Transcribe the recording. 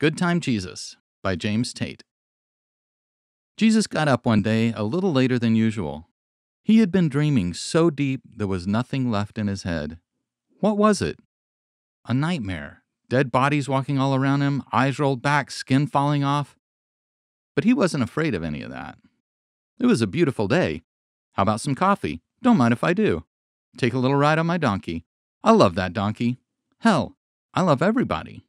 Good Time Jesus by James Tate. Jesus got up one day a little later than usual. He had been dreaming so deep there was nothing left in his head. What was it? A nightmare. Dead bodies walking all around him, eyes rolled back, skin falling off. But he wasn't afraid of any of that. It was a beautiful day. How about some coffee? Don't mind if I do. Take a little ride on my donkey. I love that donkey. Hell, I love everybody.